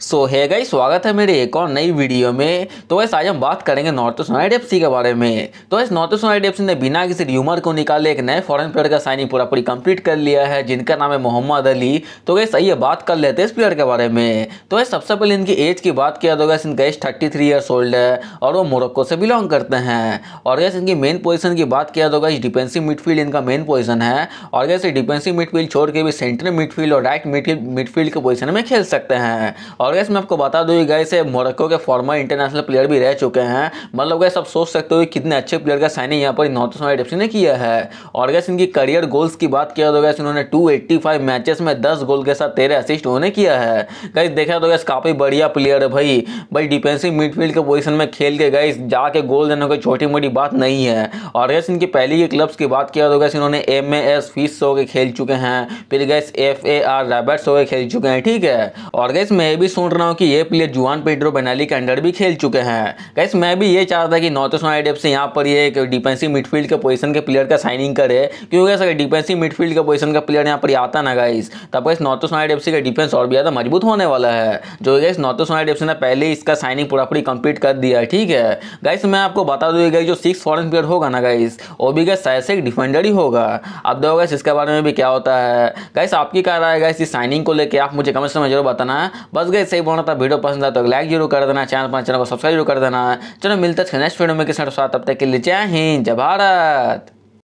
सो है गई स्वागत है मेरे एक और नई वीडियो में तो वैसे आज हम बात करेंगे नॉर्थ ईस्ट यूनाइट एफ के बारे में तो वैसे नॉर्थ ईस्ट यूनाइट एफ ने बिना किसी र्यूमर को निकाले एक नए फॉरन प्लेयर का साइनिंग पूरा पूरी कंप्लीट कर लिया है जिनका नाम है मोहम्मद अली तो वैसे सही है बात कर लेते हैं इस प्लेयर के बारे में तो वैसे सबसे पहले इनकी एज की बात किया तो वैसे इनका age thirty three years old है और वो मोरक्को से बिलोंग करते हैं और वैसे इनकी मेन पोजिशन की बात किया तो वैसे डिफेंसिव मिडफील्ड इनका मेन पोजिशन है और वैसे डिफेंसिव मिडफील्ड छोड़ के भी सेंट्रल मिडफील्ड और राइट मिडफील्ड के पोजिशन में खेल सकते हैं और और गैस मैं आपको बता दूँ गैस मोरक्को के फॉर्मर इंटरनेशनल प्लेयर भी रह चुके हैं मतलब गैस आप सोच सकते हो कि कितने अच्छे प्लेयर का साइनिंग यहाँ पर नॉर्थ ईस्ट एफ ने किया है और गैस इनकी करियर गोल्स की बात किया तो गैस इन्होंने टू मैचेस में दस गोल के साथ तेरह असिस्ट उन्होंने किया है गैस देखा तो गैस काफ़ी बढ़िया प्लेयर है भाई भाई डिफेंसिव मिडफील्ड के पोजिशन में खेल के गैस जाके गोल देने कोई छोटी मोटी बात नहीं है और गैस इनकी पहली की क्लब्स की बात किया तो गैस इन्होंने एम ए एस फीस हो के खेल चुके हैं फिर गैस एफ ए आर रैबर्ट्स हो के खेल चुके हैं ठीक है और गैस मैं भी सुन रहा हूँ कि ये प्लेयर जुआन पेड्रो बेनाली के अंडर भी खेल चुके हैं कैसे मैं भी ये चाहता था कि नॉर्थ ईस्ट यूनाइटेड से यहाँ पर ये एक डिफेंसिव मिडफील्ड के पोजीशन के प्लेयर का साइनिंग करे क्योंकि अगर डिफेंसिव मिडफील्ड के पोजीशन का प्लेयर यहाँ पर आता ना गाइस तब कैसे नॉर्थ ईस्ट यूनाइटेड का डिफेंस और भी ज़्यादा मजबूत होने वाला है जो गैस नॉर्थ ईस्ट यूनाइटेड ने पहले इसका साइनिंग पूरा पूरी कंप्लीट कर दिया है ठीक है गाइस मैं आपको बता दूँ गई जो सिक्स फॉरन प्लेयर होगा ना गाइस वो भी गैस ऐसे एक डिफेंडर ही होगा अब देखो गैस इसके बारे में भी क्या होता है गैस आपकी क्या राय है गैस इस साइनिंग को लेकर आप मुझे कमेंट में जरूर बताना बस गैस से ही बोना था वीडियो पसंद आता तो लाइक जरूर कर देना चैनल पर चैनल को सब्सक्राइब जरूर कर देना चलो मिलता है नेक्स्ट वीडियो में किसान साथ तब तक के लिए जय हिंद जय भारत